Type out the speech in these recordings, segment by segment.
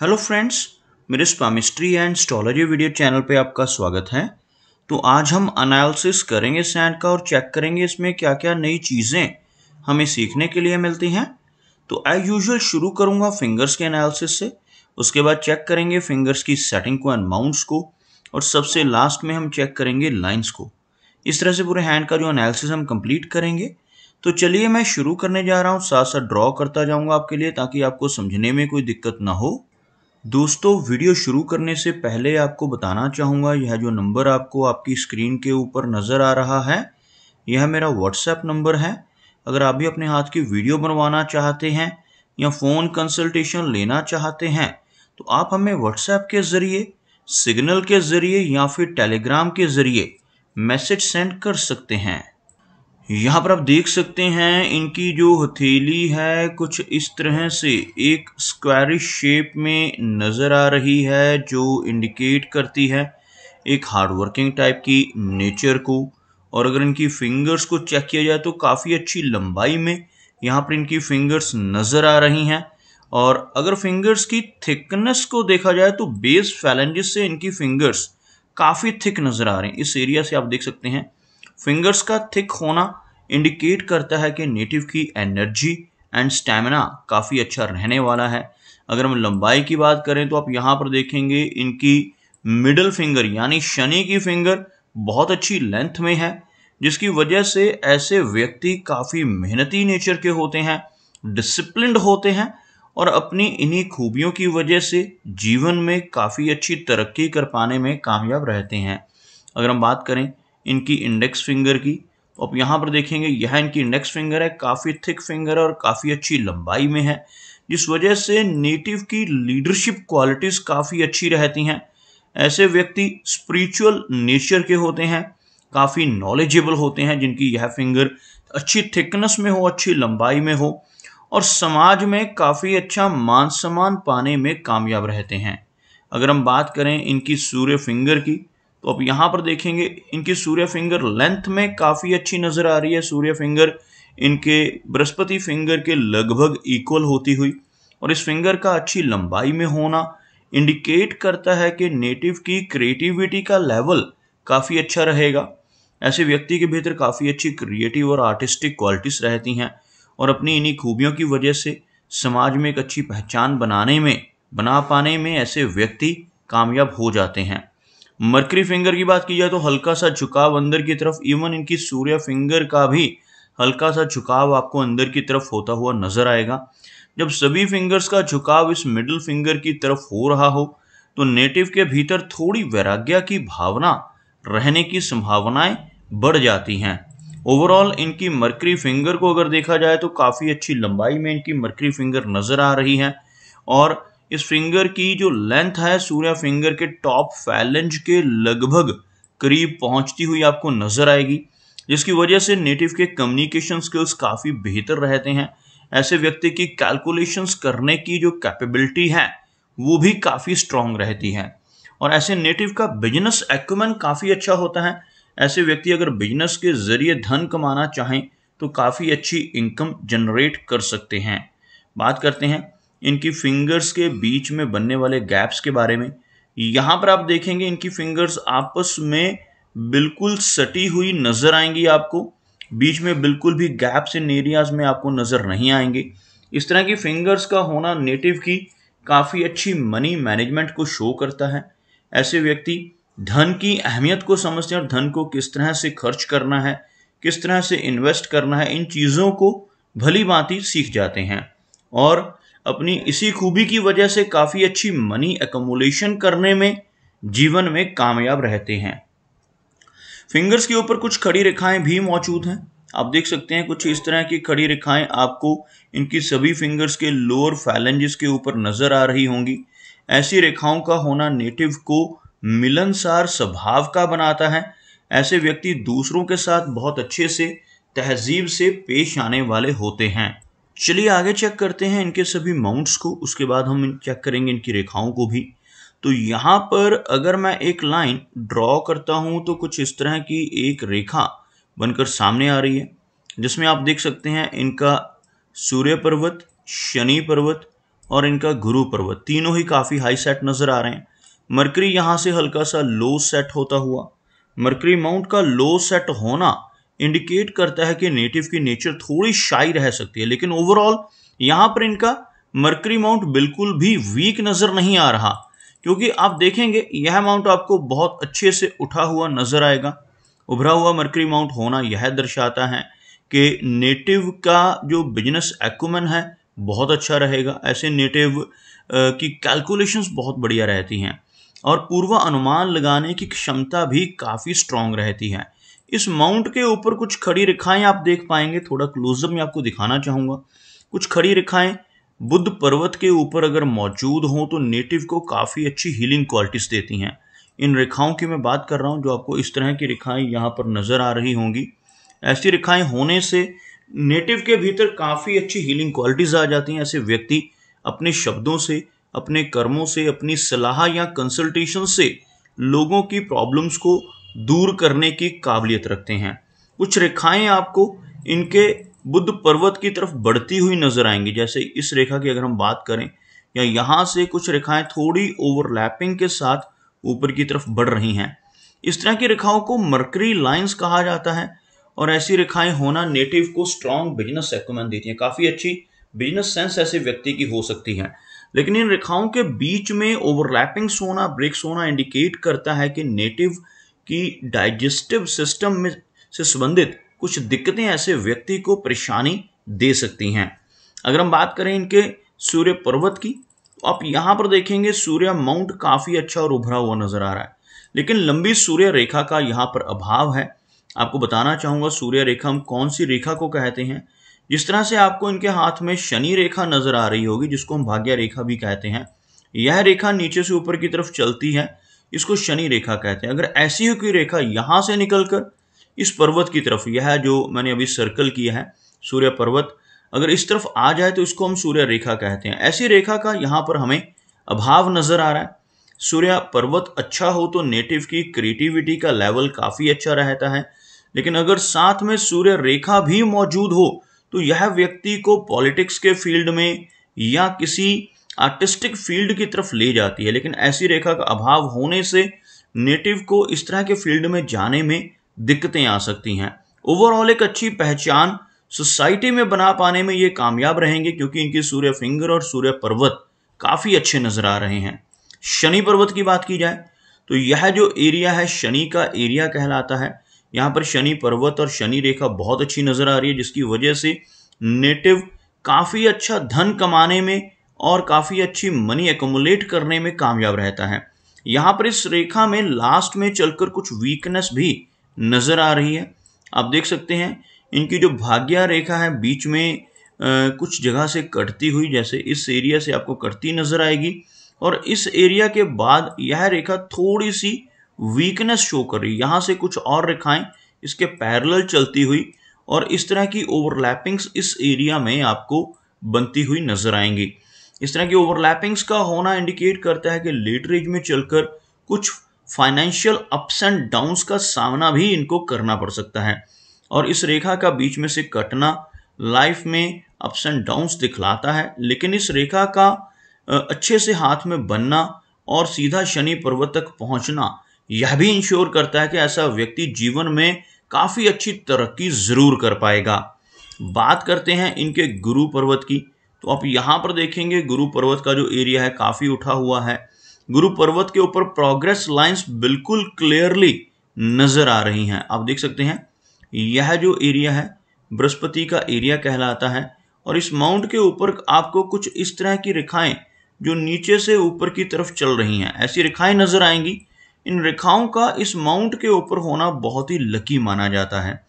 hello friends मेरे palmistry and astrology video channel पे आपका स्वागत है तो आज हम अनालिस करेंगे सैंड का और चेक करेंगे इसमें क्या क्या नई चीज़ें हमें सीखने के लिए मिलती हैं तो आई यूजुअल शुरू करूँगा फिंगर्स के एनालिसिस से उसके बाद चेक करेंगे फिंगर्स की सेटिंग को एंड माउंट्स को और सबसे लास्ट में हम चेक करेंगे लाइन्स को इस तरह से पूरे हैंड का जो अनालिसिस हम कंप्लीट करेंगे तो चलिए मैं शुरू करने जा रहा हूँ साथ साथ ड्रॉ करता जाऊँगा आपके लिए ताकि आपको समझने में कोई दिक्कत ना हो दोस्तों वीडियो शुरू करने से पहले आपको बताना चाहूँगा यह जो नंबर आपको आपकी स्क्रीन के ऊपर नज़र आ रहा है यह मेरा व्हाट्सएप नंबर है अगर आप भी अपने हाथ की वीडियो बनवाना चाहते हैं या फ़ोन कंसल्टेशन लेना चाहते हैं तो आप हमें व्हाट्सएप के ज़रिए सिग्नल के ज़रिए या फिर टेलीग्राम के ज़रिए मैसेज सेंड कर सकते हैं यहाँ पर आप देख सकते हैं इनकी जो हथेली है कुछ इस तरह से एक स्क्वायरिश शेप में नजर आ रही है जो इंडिकेट करती है एक हार्ड वर्किंग टाइप की नेचर को और अगर इनकी फिंगर्स को चेक किया जाए तो काफ़ी अच्छी लंबाई में यहाँ पर इनकी फिंगर्स नज़र आ रही हैं और अगर फिंगर्स की थिकनेस को देखा जाए तो बेस फैलेंजेस से इनकी फिंगर्स काफ़ी थिक नज़र आ रही हैं इस एरिया से आप देख सकते हैं फिंगर्स का थिक होना इंडिकेट करता है कि नेटिव की एनर्जी एंड स्टेमिना काफ़ी अच्छा रहने वाला है अगर हम लंबाई की बात करें तो आप यहाँ पर देखेंगे इनकी मिडल फिंगर यानी शनि की फिंगर बहुत अच्छी लेंथ में है जिसकी वजह से ऐसे व्यक्ति काफ़ी मेहनती नेचर के होते हैं डिसिप्लिनड होते हैं और अपनी इन्हीं खूबियों की वजह से जीवन में काफ़ी अच्छी तरक्की कर पाने में कामयाब रहते हैं अगर हम बात करें इनकी इंडेक्स फिंगर की आप यहाँ पर देखेंगे यह इनकी इंडेक्स फिंगर है काफ़ी थिक फिंगर और काफ़ी अच्छी लंबाई में है जिस वजह से नेटिव की लीडरशिप क्वालिटीज़ काफ़ी अच्छी रहती हैं ऐसे व्यक्ति स्पिरिचुअल नेचर के होते हैं काफ़ी नॉलेजेबल होते हैं जिनकी यह फिंगर अच्छी थिकनेस में हो अच्छी लंबाई में हो और समाज में काफ़ी अच्छा मान सम्मान पाने में कामयाब रहते हैं अगर हम बात करें इनकी सूर्य फिंगर की तो आप यहाँ पर देखेंगे इनकी सूर्य फिंगर लेंथ में काफ़ी अच्छी नज़र आ रही है सूर्य फिंगर इनके बृहस्पति फिंगर के लगभग इक्वल होती हुई और इस फिंगर का अच्छी लंबाई में होना इंडिकेट करता है कि नेटिव की क्रिएटिविटी का लेवल काफ़ी अच्छा रहेगा ऐसे व्यक्ति के भीतर काफ़ी अच्छी क्रिएटिव और आर्टिस्टिक क्वालिटीज़ रहती हैं और अपनी इन्हीं खूबियों की वजह से समाज में एक अच्छी पहचान बनाने में बना पाने में ऐसे व्यक्ति कामयाब हो जाते हैं मरकरी फिंगर की बात की जाए तो हल्का सा झुकाव अंदर की तरफ इवन इनकी सूर्य फिंगर का भी हल्का सा झुकाव आपको अंदर की तरफ होता हुआ नजर आएगा जब सभी फिंगर्स का झुकाव इस मिडिल फिंगर की तरफ हो रहा हो तो नेटिव के भीतर थोड़ी वैराग्य की भावना रहने की संभावनाएं बढ़ जाती हैं ओवरऑल इनकी मरकरी फिंगर को अगर देखा जाए तो काफ़ी अच्छी लंबाई में इनकी मरकरी फिंगर नज़र आ रही है और इस फिंगर की जो लेंथ है सूर्य फिंगर के टॉप फैलेंज के लगभग करीब पहुंचती हुई आपको नजर आएगी जिसकी वजह से नेटिव के कम्युनिकेशन स्किल्स काफ़ी बेहतर रहते हैं ऐसे व्यक्ति की कैलकुलेशंस करने की जो कैपेबिलिटी है वो भी काफ़ी स्ट्रांग रहती है और ऐसे नेटिव का बिजनेस एक्मेंट काफ़ी अच्छा होता है ऐसे व्यक्ति अगर बिजनेस के जरिए धन कमाना चाहें तो काफ़ी अच्छी इनकम जनरेट कर सकते हैं बात करते हैं इनकी फिंगर्स के बीच में बनने वाले गैप्स के बारे में यहाँ पर आप देखेंगे इनकी फिंगर्स आपस में बिल्कुल सटी हुई नज़र आएंगी आपको बीच में बिल्कुल भी गैप्स इन एरियाज में आपको नज़र नहीं आएंगे इस तरह की फिंगर्स का होना नेटिव की काफ़ी अच्छी मनी मैनेजमेंट को शो करता है ऐसे व्यक्ति धन की अहमियत को समझते हैं और धन को किस तरह से खर्च करना है किस तरह से इन्वेस्ट करना है इन चीज़ों को भली भांति सीख जाते हैं और अपनी इसी खूबी की वजह से काफ़ी अच्छी मनी एकोमोलेशन करने में जीवन में कामयाब रहते हैं फिंगर्स के ऊपर कुछ खड़ी रेखाएं भी मौजूद हैं आप देख सकते हैं कुछ इस तरह की खड़ी रेखाएं आपको इनकी सभी फिंगर्स के लोअर फैलेंजेस के ऊपर नजर आ रही होंगी ऐसी रेखाओं का होना नेटिव को मिलनसार स्वभाव का बनाता है ऐसे व्यक्ति दूसरों के साथ बहुत अच्छे से तहजीब से पेश आने वाले होते हैं चलिए आगे चेक करते हैं इनके सभी माउंट्स को उसके बाद हम चेक करेंगे इनकी रेखाओं को भी तो यहाँ पर अगर मैं एक लाइन ड्रॉ करता हूँ तो कुछ इस तरह की एक रेखा बनकर सामने आ रही है जिसमें आप देख सकते हैं इनका सूर्य पर्वत शनि पर्वत और इनका गुरु पर्वत तीनों ही काफ़ी हाई सेट नज़र आ रहे हैं मरकरी यहाँ से हल्का सा लो सेट होता हुआ मरकरी माउंट का लो सेट होना इंडिकेट करता है कि नेटिव की नेचर थोड़ी शाई रह सकती है लेकिन ओवरऑल यहाँ पर इनका मर्करी माउंट बिल्कुल भी वीक नज़र नहीं आ रहा क्योंकि आप देखेंगे यह माउंट आपको बहुत अच्छे से उठा हुआ नज़र आएगा उभरा हुआ मर्करी माउंट होना यह दर्शाता है कि नेटिव का जो बिजनेस एक्ूमन है बहुत अच्छा रहेगा ऐसे नेटिव की कैलकुलेशंस बहुत बढ़िया रहती हैं और अनुमान लगाने की क्षमता भी काफ़ी स्ट्रांग रहती है इस माउंट के ऊपर कुछ खड़ी रेखाएं आप देख पाएंगे थोड़ा क्लोजअप में आपको दिखाना चाहूंगा कुछ खड़ी रेखाएं बुद्ध पर्वत के ऊपर अगर मौजूद हों तो नेटिव को काफ़ी अच्छी हीलिंग क्वालिटीज़ देती हैं इन रेखाओं की मैं बात कर रहा हूँ जो आपको इस तरह की रेखाएं यहाँ पर नज़र आ रही होंगी ऐसी रेखाएं होने से नेटिव के भीतर काफ़ी अच्छी हीलिंग क्वालिटीज़ आ जाती हैं ऐसे व्यक्ति अपने शब्दों से अपने कर्मों से अपनी सलाह या कंसल्टेशन से लोगों की प्रॉब्लम्स को दूर करने की काबिलियत रखते हैं कुछ रेखाएं आपको इनके बुद्ध पर्वत की तरफ बढ़ती हुई नजर आएंगी जैसे इस रेखा की अगर हम बात करें या यहाँ से कुछ रेखाएं थोड़ी ओवरलैपिंग के साथ ऊपर की तरफ बढ़ रही हैं इस तरह की रेखाओं को मरकरी लाइंस कहा जाता है और ऐसी रेखाएं होना नेटिव को स्ट्रांग बिजनेस रेकमेंड देती है काफ़ी अच्छी बिजनेस सेंस ऐसे व्यक्ति की हो सकती है लेकिन इन रेखाओं के बीच में ओवरलैपिंग होना ब्रेक्स होना इंडिकेट करता है कि नेटिव कि डाइजेस्टिव सिस्टम में से संबंधित कुछ दिक्कतें ऐसे व्यक्ति को परेशानी दे सकती हैं अगर हम बात करें इनके सूर्य पर्वत की तो आप यहाँ पर देखेंगे सूर्य माउंट काफ़ी अच्छा और उभरा हुआ नज़र आ रहा है लेकिन लंबी सूर्य रेखा का यहाँ पर अभाव है आपको बताना चाहूँगा सूर्य रेखा हम कौन सी रेखा को कहते हैं जिस तरह से आपको इनके हाथ में शनि रेखा नज़र आ रही होगी जिसको हम भाग्य रेखा भी कहते हैं यह रेखा नीचे से ऊपर की तरफ चलती है इसको शनि रेखा कहते हैं अगर ऐसी हो की रेखा यहाँ से निकलकर इस पर्वत की तरफ यह जो मैंने अभी सर्कल किया है सूर्य पर्वत अगर इस तरफ आ जाए तो इसको हम सूर्य रेखा कहते हैं ऐसी रेखा का यहाँ पर हमें अभाव नज़र आ रहा है सूर्य पर्वत अच्छा हो तो नेटिव की क्रिएटिविटी का लेवल काफ़ी अच्छा रहता है लेकिन अगर साथ में सूर्य रेखा भी मौजूद हो तो यह व्यक्ति को पॉलिटिक्स के फील्ड में या किसी आर्टिस्टिक फील्ड की तरफ ले जाती है लेकिन ऐसी रेखा का अभाव होने से नेटिव को इस तरह के फील्ड में जाने में दिक्कतें आ सकती हैं ओवरऑल एक अच्छी पहचान सोसाइटी में बना पाने में ये कामयाब रहेंगे क्योंकि इनकी सूर्य फिंगर और सूर्य पर्वत काफ़ी अच्छे नज़र आ रहे हैं शनि पर्वत की बात की जाए तो यह जो एरिया है शनि का एरिया कहलाता है यहाँ पर शनि पर्वत और शनि रेखा बहुत अच्छी नज़र आ रही है जिसकी वजह से नेटिव काफ़ी अच्छा धन कमाने में और काफ़ी अच्छी मनी एकोमुलेट करने में कामयाब रहता है यहाँ पर इस रेखा में लास्ट में चलकर कुछ वीकनेस भी नज़र आ रही है आप देख सकते हैं इनकी जो भाग्य रेखा है बीच में आ, कुछ जगह से कटती हुई जैसे इस एरिया से आपको कटती नज़र आएगी और इस एरिया के बाद यह रेखा थोड़ी सी वीकनेस शो कर रही है यहाँ से कुछ और रेखाएं इसके पैरेलल चलती हुई और इस तरह की ओवरलैपिंग्स इस एरिया में आपको बनती हुई नज़र आएंगी इस तरह की ओवरलैपिंग्स का होना इंडिकेट करता है कि लेटर एज में चलकर कुछ फाइनेंशियल अप्स एंड डाउन्स का सामना भी इनको करना पड़ सकता है और इस रेखा का बीच में से कटना लाइफ में अप्स एंड डाउन्स दिखलाता है लेकिन इस रेखा का अच्छे से हाथ में बनना और सीधा शनि पर्वत तक पहुंचना यह भी इंश्योर करता है कि ऐसा व्यक्ति जीवन में काफ़ी अच्छी तरक्की ज़रूर कर पाएगा बात करते हैं इनके गुरु पर्वत की तो आप यहाँ पर देखेंगे गुरु पर्वत का जो एरिया है काफ़ी उठा हुआ है गुरु पर्वत के ऊपर प्रोग्रेस लाइंस बिल्कुल क्लियरली नज़र आ रही हैं आप देख सकते हैं यह जो एरिया है बृहस्पति का एरिया कहलाता है और इस माउंट के ऊपर आपको कुछ इस तरह की रेखाएं जो नीचे से ऊपर की तरफ चल रही हैं ऐसी रेखाएं नज़र आएंगी इन रेखाओं का इस माउंट के ऊपर होना बहुत ही लकी माना जाता है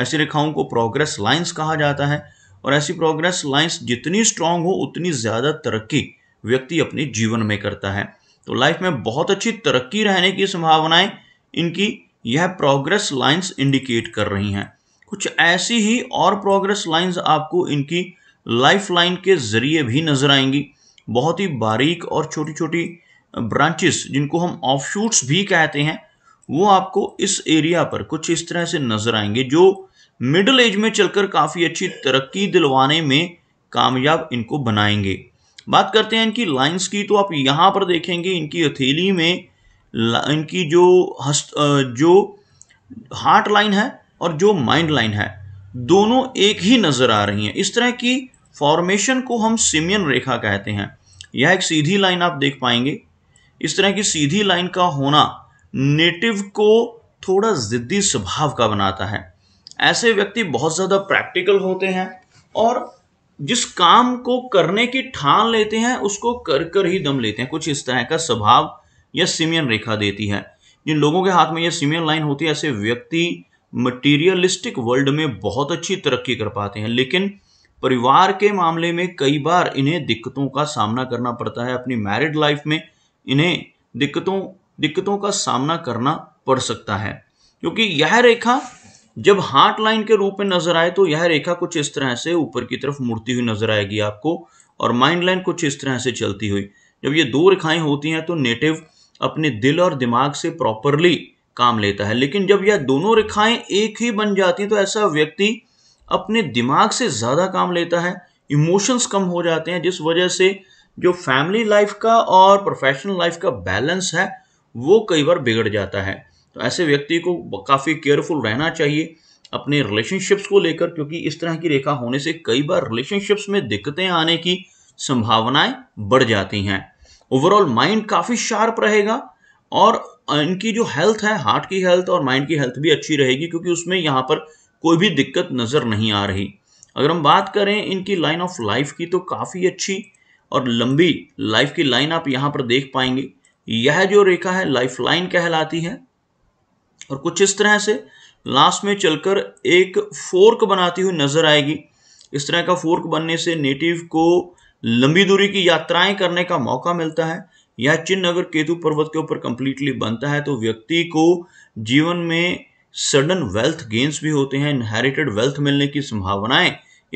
ऐसी रेखाओं को प्रोग्रेस लाइंस कहा जाता है और ऐसी प्रोग्रेस लाइंस जितनी स्ट्रांग हो उतनी ज़्यादा तरक्की व्यक्ति अपने जीवन में करता है तो लाइफ में बहुत अच्छी तरक्की रहने की संभावनाएं इनकी यह प्रोग्रेस लाइंस इंडिकेट कर रही हैं कुछ ऐसी ही और प्रोग्रेस लाइंस आपको इनकी लाइफ लाइन के ज़रिए भी नज़र आएंगी बहुत ही बारीक और छोटी छोटी ब्रांचेस जिनको हम ऑफ शूट्स भी कहते हैं वो आपको इस एरिया पर कुछ इस तरह से नज़र आएंगे जो मिडिल एज में चलकर काफ़ी अच्छी तरक्की दिलवाने में कामयाब इनको बनाएंगे बात करते हैं इनकी लाइंस की तो आप यहाँ पर देखेंगे इनकी हथेली में इनकी जो हस्त जो हार्ट लाइन है और जो माइंड लाइन है दोनों एक ही नज़र आ रही हैं इस तरह की फॉर्मेशन को हम सिमियन रेखा कहते हैं यह एक सीधी लाइन आप देख पाएंगे इस तरह की सीधी लाइन का होना नेटिव को थोड़ा ज़िद्दी स्वभाव का बनाता है ऐसे व्यक्ति बहुत ज़्यादा प्रैक्टिकल होते हैं और जिस काम को करने की ठान लेते हैं उसको कर कर ही दम लेते हैं कुछ इस तरह का स्वभाव या सिमियन रेखा देती है जिन लोगों के हाथ में यह सिमियन लाइन होती है ऐसे व्यक्ति मटीरियलिस्टिक वर्ल्ड में बहुत अच्छी तरक्की कर पाते हैं लेकिन परिवार के मामले में कई बार इन्हें दिक्कतों का सामना करना पड़ता है अपनी मैरिड लाइफ में इन्हें दिक्कतों दिक्कतों का सामना करना पड़ सकता है क्योंकि यह रेखा जब हार्ट लाइन के रूप में नजर आए तो यह रेखा कुछ इस तरह से ऊपर की तरफ मुड़ती हुई नजर आएगी आपको और माइंड लाइन कुछ इस तरह से चलती हुई जब ये दो रेखाएं होती हैं तो नेटिव अपने दिल और दिमाग से प्रॉपरली काम लेता है लेकिन जब यह दोनों रेखाएं एक ही बन जाती हैं तो ऐसा व्यक्ति अपने दिमाग से ज़्यादा काम लेता है इमोशंस कम हो जाते हैं जिस वजह से जो फैमिली लाइफ का और प्रोफेशनल लाइफ का बैलेंस है वो कई बार बिगड़ जाता है तो ऐसे व्यक्ति को काफ़ी केयरफुल रहना चाहिए अपने रिलेशनशिप्स को लेकर क्योंकि इस तरह की रेखा होने से कई बार रिलेशनशिप्स में दिक्कतें आने की संभावनाएं बढ़ जाती हैं ओवरऑल माइंड काफ़ी शार्प रहेगा और इनकी जो हेल्थ है हार्ट की हेल्थ और माइंड की हेल्थ भी अच्छी रहेगी क्योंकि उसमें यहाँ पर कोई भी दिक्कत नज़र नहीं आ रही अगर हम बात करें इनकी लाइन ऑफ लाइफ की तो काफ़ी अच्छी और लंबी लाइफ की लाइन आप यहाँ पर देख पाएंगे यह जो रेखा है लाइफ लाइन कहलाती है और कुछ इस तरह से लास्ट में चलकर एक फोर्क बनाती हुई नजर आएगी इस तरह का फोर्क बनने से नेटिव को लंबी दूरी की यात्राएं करने का मौका मिलता है यह चिन्ह अगर केतु पर्वत के ऊपर कंप्लीटली बनता है तो व्यक्ति को जीवन में सडन वेल्थ गेन्स भी होते हैं इनहेरिटेड वेल्थ मिलने की संभावनाएं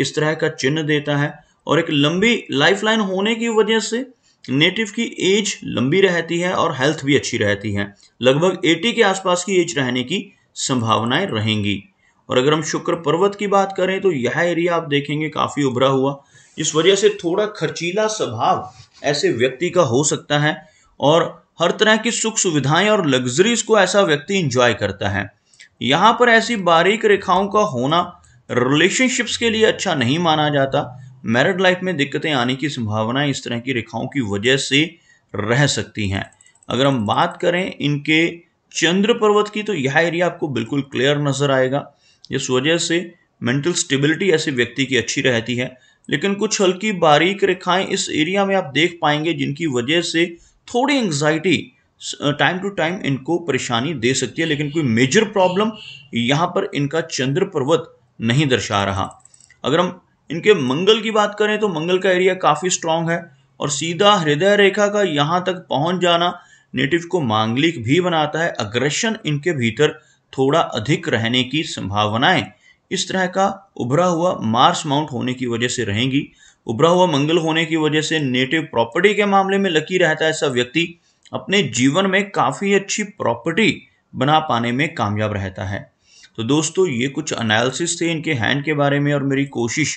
इस तरह का चिन्ह देता है और एक लंबी लाइफलाइन होने की वजह से नेटिव की एज लंबी रहती है और हेल्थ भी अच्छी रहती है लगभग 80 के आसपास की एज रहने की संभावनाएं रहेंगी और अगर हम शुक्र पर्वत की बात करें तो यह एरिया आप देखेंगे काफ़ी उभरा हुआ इस वजह से थोड़ा खर्चीला स्वभाव ऐसे व्यक्ति का हो सकता है और हर तरह की सुख सुविधाएं और लग्जरीज को ऐसा व्यक्ति इंजॉय करता है यहाँ पर ऐसी बारीक रेखाओं का होना रिलेशनशिप्स के लिए अच्छा नहीं माना जाता मैरिड लाइफ में दिक्कतें आने की संभावना इस तरह की रेखाओं की वजह से रह सकती हैं अगर हम बात करें इनके चंद्र पर्वत की तो यह एरिया आपको बिल्कुल क्लियर नजर आएगा इस वजह से मेंटल स्टेबिलिटी ऐसे व्यक्ति की अच्छी रहती है लेकिन कुछ हल्की बारीक रेखाएं इस एरिया में आप देख पाएंगे जिनकी वजह से थोड़ी एंग्जाइटी टाइम टू टाइम इनको परेशानी दे सकती है लेकिन कोई मेजर प्रॉब्लम यहाँ पर इनका चंद्र पर्वत नहीं दर्शा रहा अगर हम इनके मंगल की बात करें तो मंगल का एरिया काफ़ी स्ट्रांग है और सीधा हृदय रेखा का यहाँ तक पहुंच जाना नेटिव को मांगलिक भी बनाता है अग्रेशन इनके भीतर थोड़ा अधिक रहने की संभावनाएं इस तरह का उभरा हुआ मार्स माउंट होने की वजह से रहेंगी उभरा हुआ मंगल होने की वजह से नेटिव प्रॉपर्टी के मामले में लकी रहता है ऐसा व्यक्ति अपने जीवन में काफ़ी अच्छी प्रॉपर्टी बना पाने में कामयाब रहता है तो दोस्तों ये कुछ एनालिसिस थे इनके हैंड के बारे में और मेरी कोशिश